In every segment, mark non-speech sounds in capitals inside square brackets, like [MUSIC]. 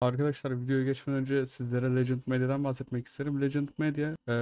Arkadaşlar videoya geçmeden önce sizlere Legend Media'dan bahsetmek isterim. Legend Media e,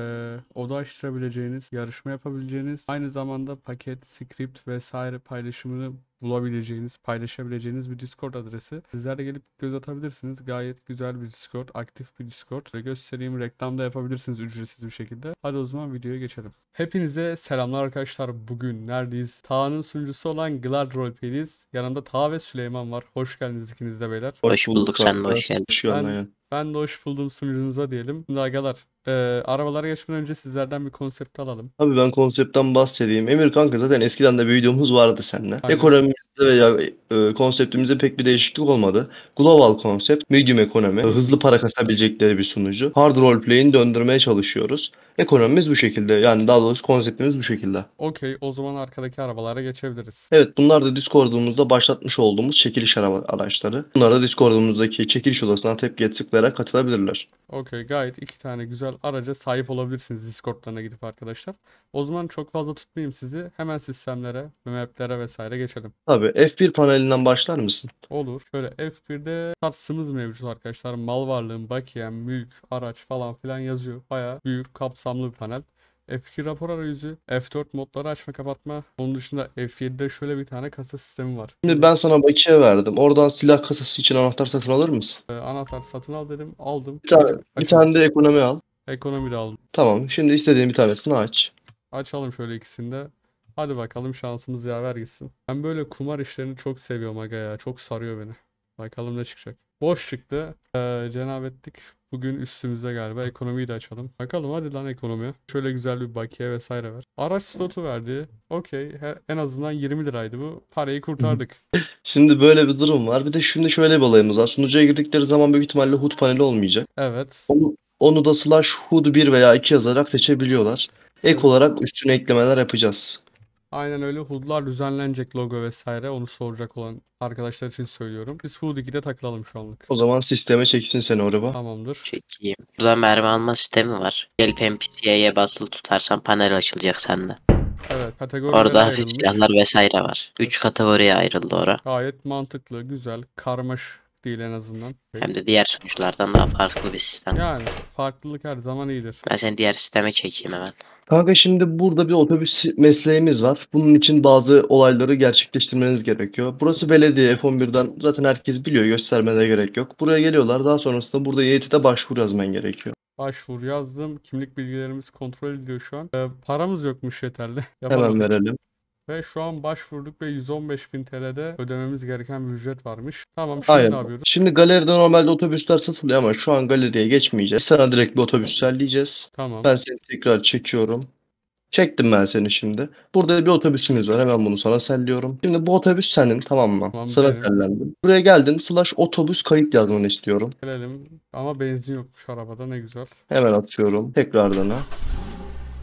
oda açtırabileceğiniz, yarışma yapabileceğiniz, aynı zamanda paket, script vesaire paylaşımını bulabileceğiniz, paylaşabileceğiniz bir Discord adresi. Sizler de gelip göz atabilirsiniz. Gayet güzel bir Discord, aktif bir Discord. Ve göstereyim reklamda yapabilirsiniz ücretsiz bir şekilde. Hadi o zaman videoya geçelim. Hepinize selamlar arkadaşlar. Bugün neredeyiz? Tağın sunucusu olan Glad Roleplay'deyiz. Yanımda Tağ ve Süleyman var. Hoş geldiniz ikiniz de beyler. Hoş bulduk. Sen de hoş geldin. Ben, ben de hoş buldum sunucunuza diyelim. Şimdi agalar e, arabalara geçmeden önce sizlerden bir konsept alalım. Abi ben konseptten bahsedeyim. Emir kanka zaten eskiden de bir videomuz vardı seninle. Ekonomimizde veya e, konseptimizde pek bir değişiklik olmadı. Global konsept, medium ekonomi, e, hızlı para kasabilecekleri bir sunucu. Hard roleplay'ini döndürmeye çalışıyoruz. Ekonomimiz bu şekilde. Yani daha doğrusu konseptimiz bu şekilde. Okey, o zaman arkadaki arabalara geçebiliriz. Evet, bunlar da Discord'umuzda başlatmış olduğumuz çekiliş araba araçları. Bunlar da Discord'umuzdaki çekiliş odasına tepkiye tıklayarak katılabilirler. Okey, gayet iki tane güzel araca sahip olabilirsiniz Discord'larına gidip arkadaşlar. O zaman çok fazla tutmayayım sizi. Hemen sistemlere, maplere vesaire geçelim. Tabii F1 panelinden başlar mısın? Olur. Şöyle F1'de tatsımız mevcut arkadaşlar. Mal varlığın, bakiyen, mülk, araç falan filan yazıyor. Baya büyük, kapsamlı bir panel. F2 rapor arayüzü, F4 modları açma kapatma. Onun dışında F7'de şöyle bir tane kasa sistemi var. Şimdi ben sana bakiye verdim. Oradan silah kasası için anahtar satın alır mısın? Ee, anahtar satın al dedim. Aldım. Bir tane, bir tane de ekonomi al. Ekonomi de aldım. Tamam. Şimdi istediğin bir tanesini aç. Açalım şöyle ikisini de. Hadi bakalım şansımız yaver gitsin. Ben böyle kumar işlerini çok seviyorum aga ya. Çok sarıyor beni. Bakalım ne çıkacak. Boş çıktı. Ee, cenab Bugün üstümüze galiba. Ekonomiyi de açalım. Bakalım hadi lan ekonomi. Şöyle güzel bir bakiye vesaire ver. Araç slotu verdi. Okey. En azından 20 liraydı bu. Parayı kurtardık. [LAUGHS] Şimdi böyle bir durum var. Bir de şimdi şöyle bir olayımız var. Sunucuya girdikleri zaman büyük ihtimalle hut paneli olmayacak. Evet. Onu, onu da slash hood 1 veya 2 yazarak seçebiliyorlar. Ek olarak üstüne eklemeler yapacağız. Aynen öyle hood'lar düzenlenecek logo vesaire onu soracak olan arkadaşlar için söylüyorum. Biz hood 2'de takılalım şu anlık. O zaman sisteme çeksin seni araba. Tamamdır. Çekeyim. Burada mermi alma sistemi var. Gelip NPC'ye basılı tutarsan panel açılacak sende. Evet kategori. Orada hafif ayrılmış. silahlar vesaire var. 3 kategoriye ayrıldı ora. Gayet mantıklı, güzel, karmaş değil en azından. Hem de diğer sunuculardan daha farklı bir sistem. Yani farklılık her zaman iyidir. Ben seni diğer sisteme çekeyim hemen. Kanka şimdi burada bir otobüs mesleğimiz var. Bunun için bazı olayları gerçekleştirmeniz gerekiyor. Burası belediye F11'den zaten herkes biliyor göstermene gerek yok. Buraya geliyorlar daha sonrasında burada YTT'de başvuru yazman gerekiyor. Başvur yazdım. Kimlik bilgilerimiz kontrol ediliyor şu an. Ee, paramız yokmuş yeterli. Yapalım. Hemen verelim. Ve şu an başvurduk ve 115 bin TL'de ödememiz gereken bir ücret varmış. Tamam şimdi Aynen. ne yapıyoruz? Şimdi galeride normalde otobüsler satılıyor ama şu an galeriye geçmeyeceğiz. Sana direkt bir otobüs selleyeceğiz. Tamam. Ben seni tekrar çekiyorum. Çektim ben seni şimdi. Burada bir otobüsümüz var. Hemen bunu sana selliyorum. Şimdi bu otobüs senin tamam mı? Tamam, Sana benim. Buraya geldin. Slash otobüs kayıt yazmanı istiyorum. Gelelim. Ama benzin yokmuş arabada ne güzel. Hemen atıyorum. Tekrardan ha.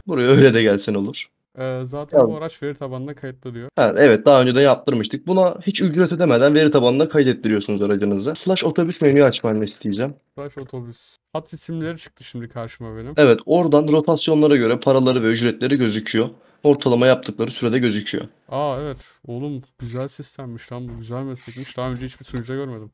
Buraya öyle de gelsen olur. Ee, zaten bu araç veri tabanına kayıtlı diyor. Ha, evet daha önce de yaptırmıştık. Buna hiç ücret ödemeden veri tabanına kaydettiriyorsunuz aracınızı. Slash otobüs menüyü açmanı isteyeceğim. Slash otobüs. Hat isimleri çıktı şimdi karşıma benim. Evet oradan rotasyonlara göre paraları ve ücretleri gözüküyor. Ortalama yaptıkları sürede gözüküyor. Aa evet. Oğlum güzel sistemmiş lan bu. Güzel meslekmiş. Daha önce hiçbir sunucuda görmedim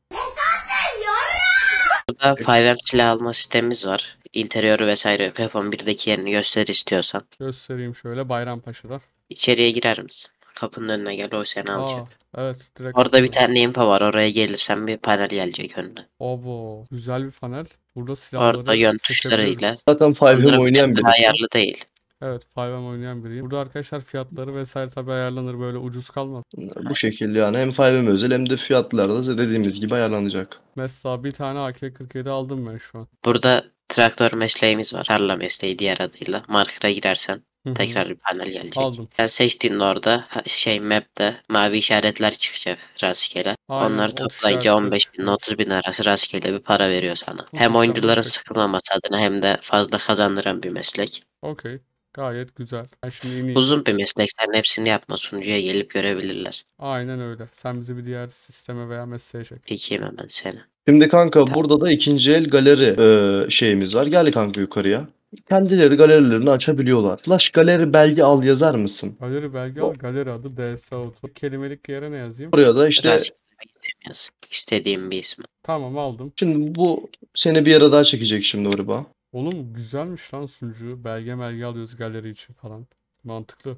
da Fiverr silah alma sistemimiz var. İnteriörü vesaire yok. iPhone 1'deki yerini göster istiyorsan. Göstereyim şöyle Bayrampaşa'da. İçeriye girer misin? Kapının önüne gel o seni alacak. Evet direkt. Orada bir tane info var. Oraya gelirsen bir panel gelecek önüne. Obo güzel bir panel. Burada silahları Orada yön tuşlarıyla. Zaten Five'ı oynayan bir. Ayarlı değil. Evet Five'm oynayan biriyim. Burada arkadaşlar fiyatları vesaire tabi ayarlanır böyle ucuz kalmaz. Bu şekilde yani hem Five'm özel hem de fiyatlar da dediğimiz gibi ayarlanacak. Mesela bir tane AK-47 aldım ben şu an. Burada traktör mesleğimiz var. Tarla mesleği diğer adıyla. Marker'a girersen tekrar bir panel gelecek. Aldım. Yani seçtiğinde orada şey map'te mavi işaretler çıkacak rastgele. Aynen, Onları toplayınca 15 bin 30 bin arası rastgele bir para veriyor sana. Hem oyuncuların sıkılmaması adına hem de fazla kazandıran bir meslek. Okey. Gayet güzel. Ben şimdi en iyi... Uzun bir meslek. Sen hepsini yapma. Sunucuya gelip görebilirler. Aynen öyle. Sen bizi bir diğer sisteme veya mesleğe çek. Peki hemen seni. Şimdi kanka Tamam. burada da ikinci el galeri e, şeyimiz var. Gel kanka yukarıya. Kendileri galerilerini açabiliyorlar. Slash galeri belge al yazar mısın? Galeri belge al. Galeri adı DS Auto. Kelimelik yere ne yazayım? Buraya da işte Rastgele bir isim yaz. İstediğim bir isim. Tamam aldım. şimdi bu seni bir yere daha çekecek şimdi Oriba. Oğlum güzelmiş lan sunucu. Belge belge alıyoruz galeri için falan. Mantıklı.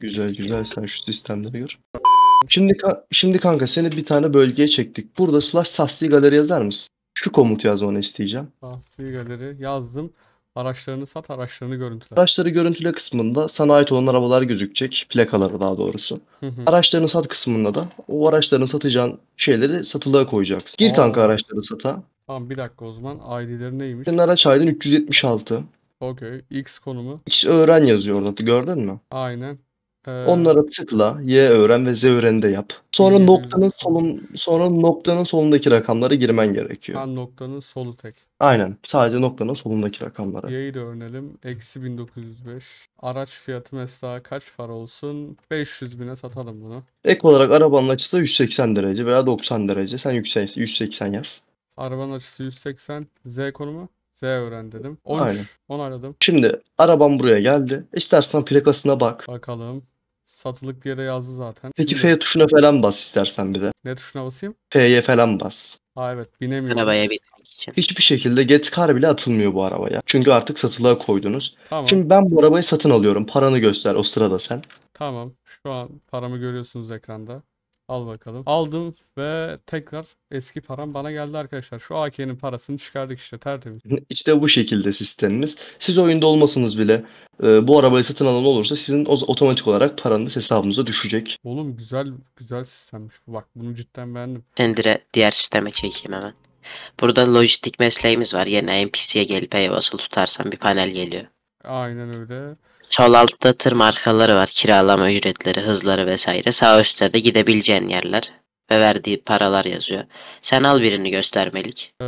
Güzel güzel sen şu sistemleri gör. Şimdi şimdi kanka seni bir tane bölgeye çektik. Burada slash sassi galeri yazar mısın? Şu komut yazmanı isteyeceğim. Sahsi galeri yazdım. Araçlarını sat, araçlarını görüntüle. Araçları görüntüle kısmında sana ait olan arabalar gözükecek. Plakaları daha doğrusu. Araçlarını sat kısmında da o araçların satacağın şeyleri satılığa koyacaksın. Gir Aa. kanka araçları sata. Tamam bir dakika o zaman ID'leri neymiş? Senin araç ID'nin 376. Okey. X konumu. X öğren yazıyor orada gördün mü? Aynen. Ee... Onlara tıkla, Y öğren ve Z öğren de yap. Sonra y. noktanın solun sonra noktanın solundaki rakamları girmen gerekiyor. Ha noktanın solu tek. Aynen. Sadece noktanın solundaki rakamları. Y'yi de öğrenelim. Eksi 1905. Araç fiyatı mesela kaç para olsun? 500 bine satalım bunu. Ek olarak arabanın açısı 180 derece veya 90 derece. Sen yüksek 180 yaz. Arabanın açısı 180. Z konumu. Z öğren dedim. 13. Aynen. Onayladım. Şimdi araban buraya geldi. İstersen plakasına bak. Bakalım. Satılık diye de yazdı zaten. Peki F tuşuna falan bas istersen bir de. Ne tuşuna basayım? F'ye falan bas. Ha evet binemiyorum. Arabaya binmek için. Hiçbir şekilde get car bile atılmıyor bu arabaya. Çünkü artık satılığa koydunuz. Tamam. Şimdi ben bu arabayı satın alıyorum. Paranı göster o sırada sen. Tamam. Şu an paramı görüyorsunuz ekranda. Al bakalım. Aldım ve tekrar eski param bana geldi arkadaşlar. Şu AK'nin parasını çıkardık işte tertemiz. [LAUGHS] İşte bu şekilde sistemimiz. Siz oyunda olmasanız bile e, bu arabayı satın alan olursa sizin o- otomatik olarak paranız hesabınıza düşecek. Oğlum güzel güzel sistemmiş bu. Bak bunu cidden beğendim. Sendire diğer sisteme çekeyim hemen. Burada lojistik mesleğimiz var. Yine NPC'ye gelip basılı tutarsan bir panel geliyor. Aynen öyle. Sol altta tır markaları var. Kiralama ücretleri, hızları vesaire. Sağ üstte de gidebileceğin yerler ve verdiği paralar yazıyor. Sen al birini göstermelik. Ee,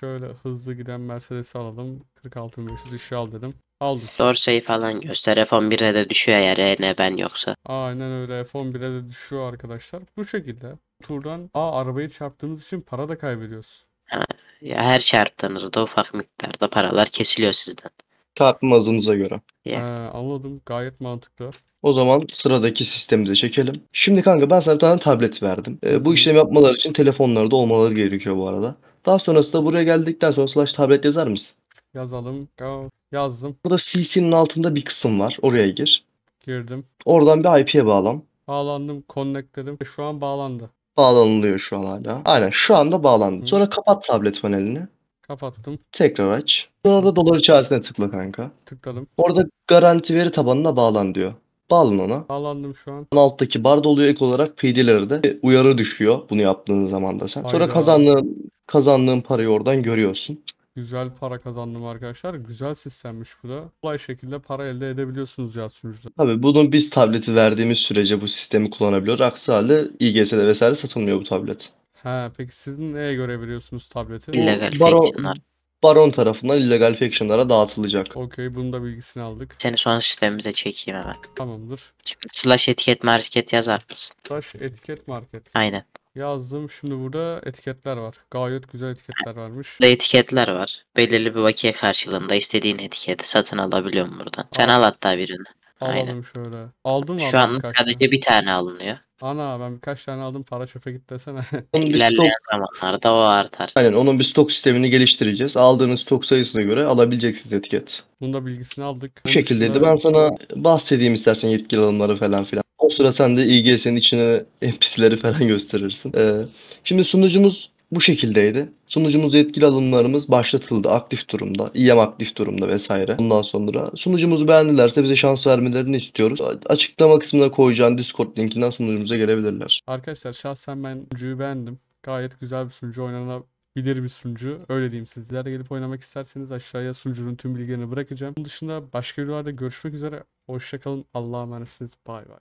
şöyle hızlı giden Mercedes'i alalım. 46.500 işi al dedim. Aldım. Dorsey'i falan göster. F11'e de düşüyor eğer EN ben yoksa. Aynen öyle. F11'e de düşüyor arkadaşlar. Bu şekilde. Turdan A arabayı çarptığımız için para da kaybediyoruz. Ha, ya her çarptığınızda ufak miktarda paralar kesiliyor sizden. Çarpma hızınıza göre. He, Yeah. anladım. Gayet mantıklı. O zaman sıradaki sistemimize çekelim. Şimdi kanka ben sana bir tane tablet verdim. Ee, bu işlemi yapmaları için telefonlarda olmaları gerekiyor bu arada. Daha sonrasında buraya geldikten sonra slash tablet yazar mısın? Yazalım. Ga- Yazdım. Burada CC'nin altında bir kısım var. Oraya gir. Girdim. Oradan bir IP'ye bağlan. Bağlandım. Connect dedim. Şu an bağlandı. Bağlanılıyor şu an hala. Aynen şu anda bağlandı. Hı. Sonra kapat tablet panelini. Kapattım. Tekrar aç. Sonra dolar içerisine tıkla kanka. Tıkladım. Orada garanti veri tabanına bağlan diyor. Bağlan ona. Bağlandım şu an. Alttaki barda oluyor ek olarak PD'lere de uyarı düşüyor bunu yaptığın zaman da sen. Hayda. Sonra kazandığın, kazandığın parayı oradan görüyorsun. Güzel para kazandım arkadaşlar. Güzel sistemmiş bu da. Kolay şekilde para elde edebiliyorsunuz yaz sunucuda. Tabii bunu biz tableti verdiğimiz sürece bu sistemi kullanabiliyor. Aksi halde İGS'de vesaire satılmıyor bu tablet. Ha peki siz neye göre veriyorsunuz tableti? İllegal Baron- fiction'lar. Baron tarafından illegal faction'lara dağıtılacak. Okey bunun da bilgisini aldık. Seni son sistemimize çekeyim hemen. Tamamdır. Şimdi slash etiket market yazar mısın? Taş etiket market. Aynen. Yazdım şimdi burada etiketler var. Gayet güzel etiketler varmış. Burada etiketler var. Belirli bir vakiye karşılığında istediğin etiketi satın alabiliyorum buradan. Sen al hatta birini. Alalım Aynen. şöyle. Aldın mı? Şu an sadece bir tane alınıyor. Ana ben birkaç tane aldım para çöpe git desene. [LAUGHS] Onun bir İlerleyen stok... zamanlarda o artar. Aynen onun bir stok sistemini geliştireceğiz. Aldığınız stok sayısına göre alabileceksiniz etiket. Bunun da bilgisini aldık. Bu şekildeydi. Ben sana bahsedeyim istersen yetkili alımları falan filan. O sıra sen de IGS'nin içine NPC'leri falan [LAUGHS] gösterirsin. Ee, şimdi sunucumuz bu şekildeydi. Sunucumuz yetkili alımlarımız başlatıldı. Aktif durumda, İYM aktif durumda vesaire. Ondan sonra sunucumuzu beğendilerse bize şans vermelerini istiyoruz. Açıklama kısmına koyacağım Discord linkinden sunucumuza gelebilirler. Arkadaşlar şahsen ben sunucuyu beğendim. Gayet güzel bir sunucu oynanabilir bir sunucu. Öyle diyeyim sizler de gelip oynamak isterseniz aşağıya sunucunun tüm bilgilerini bırakacağım. Bunun dışında başka videolarda görüşmek üzere. Hoşçakalın. Allah'a emanetsiniz. Bay bay.